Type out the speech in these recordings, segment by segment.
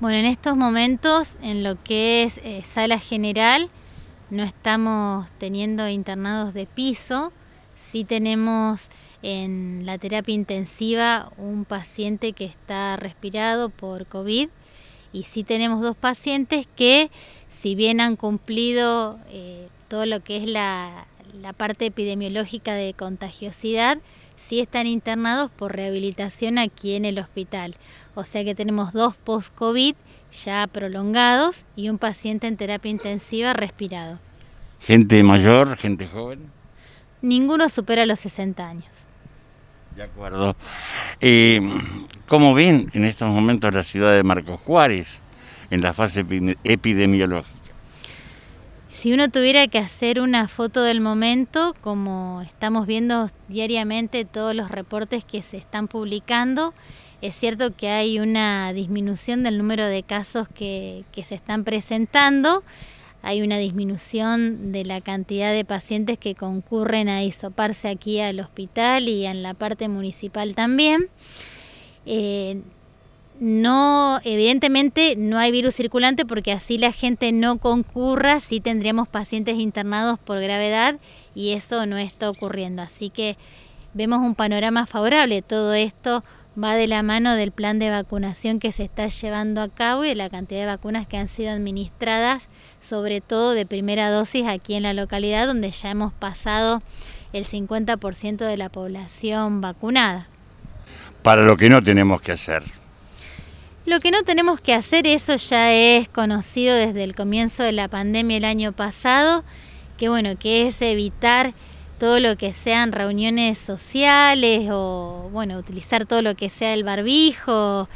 Bueno, en estos momentos, en lo que es eh, sala general, no estamos teniendo internados de piso, sí tenemos en la terapia intensiva un paciente que está respirado por COVID y sí tenemos dos pacientes que si bien han cumplido eh, todo lo que es la, la parte epidemiológica de contagiosidad, sí están internados por rehabilitación aquí en el hospital. O sea que tenemos dos post-COVID ya prolongados y un paciente en terapia intensiva respirado. ¿Gente mayor, gente joven? Ninguno supera los 60 años. De acuerdo. Eh, ¿Cómo ven en estos momentos la ciudad de Marcos Juárez en la fase epidemiológica? si uno tuviera que hacer una foto del momento, como estamos viendo diariamente todos los reportes que se están publicando, es cierto que hay una disminución del número de casos que, se están presentando, hay una disminución de la cantidad de pacientes que concurren a isoparse aquí al hospital y en la parte municipal también. Eh, no, evidentemente no hay virus circulante porque así la gente no concurra, sí tendríamos pacientes internados por gravedad y eso no está ocurriendo. Así que vemos un panorama favorable. Todo esto va de la mano del plan de vacunación que se está llevando a cabo y de la cantidad de vacunas que han sido administradas, sobre todo de primera dosis aquí en la localidad donde ya hemos pasado el 50% de la población vacunada. Para lo que no tenemos que hacer. Lo que no tenemos que hacer, eso ya es conocido desde el comienzo de la pandemia el año pasado, que bueno, que es evitar todo lo que sean reuniones sociales o bueno, utilizar todo lo que sea el barbijo,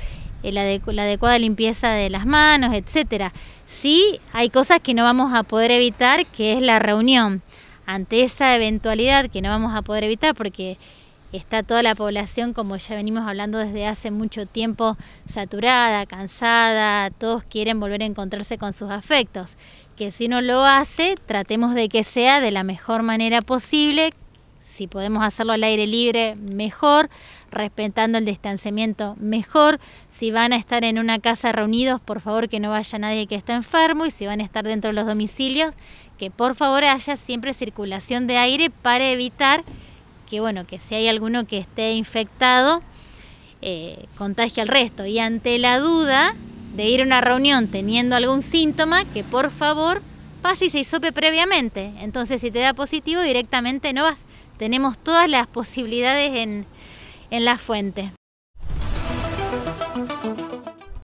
la adecuada limpieza de las manos, etcétera. Sí, hay cosas que no vamos a poder evitar, que es la reunión. Ante esa eventualidad que no vamos a poder evitar porque está toda la población, como ya venimos hablando desde hace mucho tiempo, saturada, cansada, todos quieren volver a encontrarse con sus afectos. Que si no lo hace, tratemos de que sea de la mejor manera posible, si podemos hacerlo al aire libre, mejor, respetando el distanciamiento, mejor. Si van a estar en una casa reunidos, por favor que no vaya nadie que está enfermo y si van a estar dentro de los domicilios, que por favor haya siempre circulación de aire para evitar que bueno, que si hay alguno que esté infectado, eh, contagie contagia al resto. Y ante la duda de ir a una reunión teniendo algún síntoma, que por favor pase y se hisope previamente. Entonces, si te da positivo, directamente no vas. Tenemos todas las posibilidades en, en la fuente.